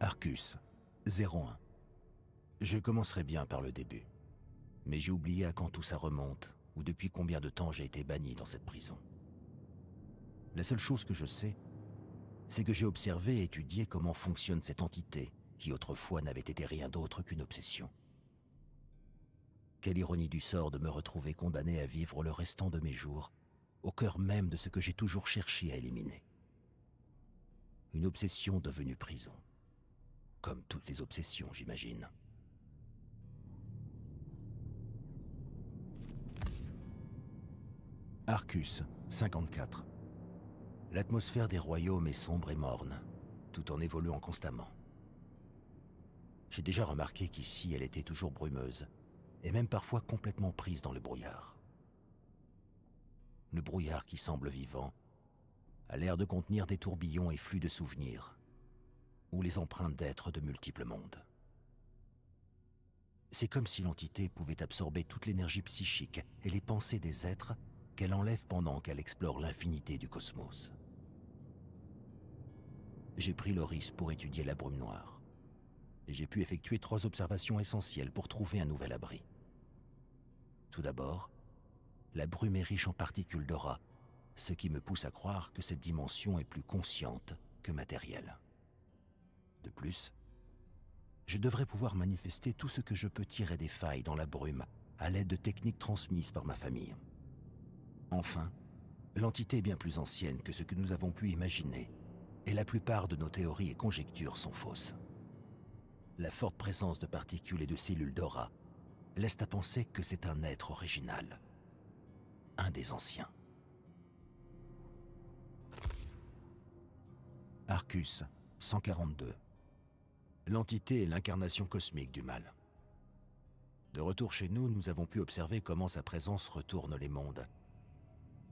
Arcus, 01. Je commencerai bien par le début. Mais j'ai oublié à quand tout ça remonte, ou depuis combien de temps j'ai été banni dans cette prison. La seule chose que je sais, c'est que j'ai observé et étudié comment fonctionne cette entité qui autrefois n'avait été rien d'autre qu'une obsession. Quelle ironie du sort de me retrouver condamné à vivre le restant de mes jours au cœur même de ce que j'ai toujours cherché à éliminer. Une obsession devenue prison. Comme toutes les obsessions, j'imagine. Arcus, 54. L'atmosphère des royaumes est sombre et morne, tout en évoluant constamment. J'ai déjà remarqué qu'ici, elle était toujours brumeuse, et même parfois complètement prise dans le brouillard. Le brouillard qui semble vivant a l'air de contenir des tourbillons et flux de souvenirs, ou les empreintes d'êtres de multiples mondes. C'est comme si l'entité pouvait absorber toute l'énergie psychique et les pensées des êtres qu'elle enlève pendant qu'elle explore l'infinité du cosmos j'ai pris l'ORIS pour étudier la brume noire. Et j'ai pu effectuer trois observations essentielles pour trouver un nouvel abri. Tout d'abord, la brume est riche en particules d'aura, ce qui me pousse à croire que cette dimension est plus consciente que matérielle. De plus, je devrais pouvoir manifester tout ce que je peux tirer des failles dans la brume à l'aide de techniques transmises par ma famille. Enfin, l'entité est bien plus ancienne que ce que nous avons pu imaginer et la plupart de nos théories et conjectures sont fausses. La forte présence de particules et de cellules d'aura laisse à penser que c'est un être original, un des anciens. Arcus 142. L'entité est l'incarnation cosmique du mal. De retour chez nous, nous avons pu observer comment sa présence retourne les mondes,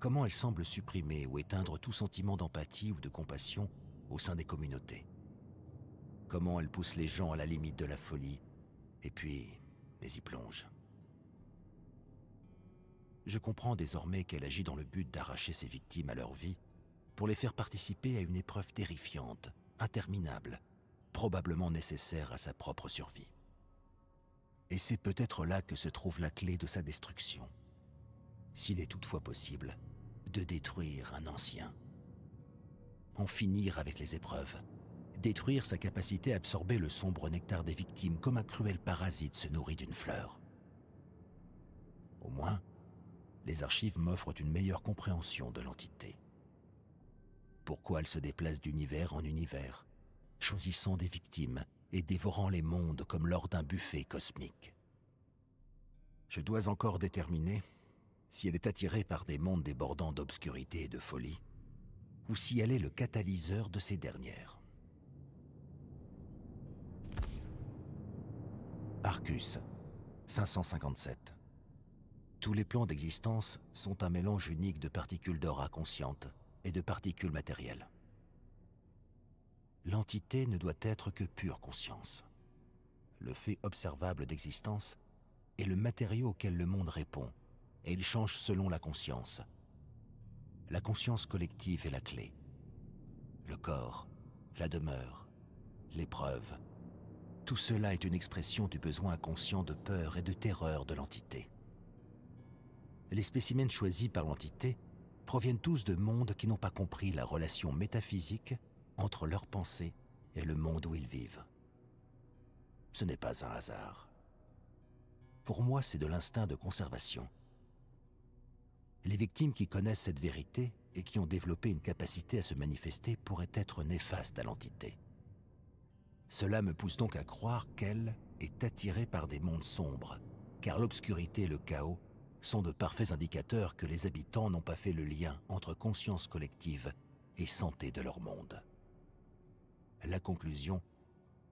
comment elle semble supprimer ou éteindre tout sentiment d'empathie ou de compassion au sein des communautés. Comment elle pousse les gens à la limite de la folie, et puis les y plonge. Je comprends désormais qu'elle agit dans le but d'arracher ses victimes à leur vie, pour les faire participer à une épreuve terrifiante, interminable, probablement nécessaire à sa propre survie. Et c'est peut-être là que se trouve la clé de sa destruction, s'il est toutefois possible de détruire un ancien en finir avec les épreuves, détruire sa capacité à absorber le sombre nectar des victimes comme un cruel parasite se nourrit d'une fleur. Au moins, les archives m'offrent une meilleure compréhension de l'entité. Pourquoi elle se déplace d'univers en univers, choisissant des victimes et dévorant les mondes comme lors d'un buffet cosmique. Je dois encore déterminer si elle est attirée par des mondes débordant d'obscurité et de folie, ou si elle est le catalyseur de ces dernières. Arcus, 557. Tous les plans d'existence sont un mélange unique de particules d'aura consciente et de particules matérielles. L'entité ne doit être que pure conscience. Le fait observable d'existence est le matériau auquel le monde répond, et il change selon la conscience, la conscience collective est la clé. Le corps, la demeure, l'épreuve, tout cela est une expression du besoin inconscient de peur et de terreur de l'entité. Les spécimens choisis par l'entité proviennent tous de mondes qui n'ont pas compris la relation métaphysique entre leurs pensées et le monde où ils vivent. Ce n'est pas un hasard. Pour moi, c'est de l'instinct de conservation les victimes qui connaissent cette vérité et qui ont développé une capacité à se manifester pourraient être néfastes à l'entité. Cela me pousse donc à croire qu'elle est attirée par des mondes sombres, car l'obscurité et le chaos sont de parfaits indicateurs que les habitants n'ont pas fait le lien entre conscience collective et santé de leur monde. La conclusion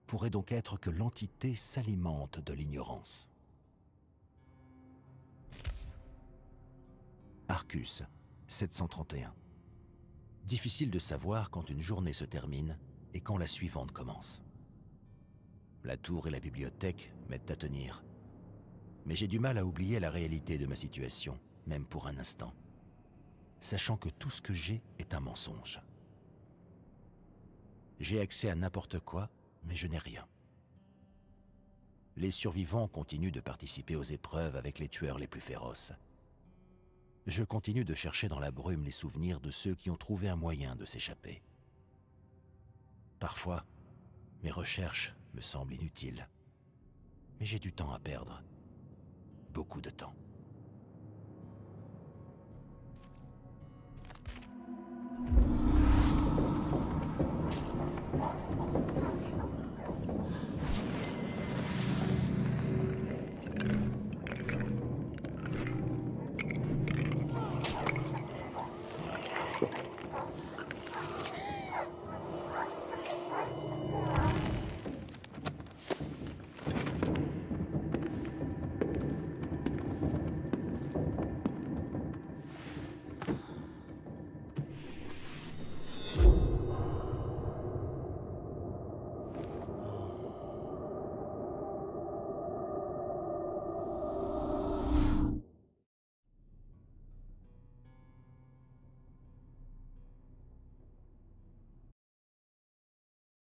pourrait donc être que l'entité s'alimente de l'ignorance. 731. Difficile de savoir quand une journée se termine et quand la suivante commence. La tour et la bibliothèque m'aident à tenir. Mais j'ai du mal à oublier la réalité de ma situation, même pour un instant, sachant que tout ce que j'ai est un mensonge. J'ai accès à n'importe quoi, mais je n'ai rien. Les survivants continuent de participer aux épreuves avec les tueurs les plus féroces, je continue de chercher dans la brume les souvenirs de ceux qui ont trouvé un moyen de s'échapper. Parfois, mes recherches me semblent inutiles, mais j'ai du temps à perdre, beaucoup de temps.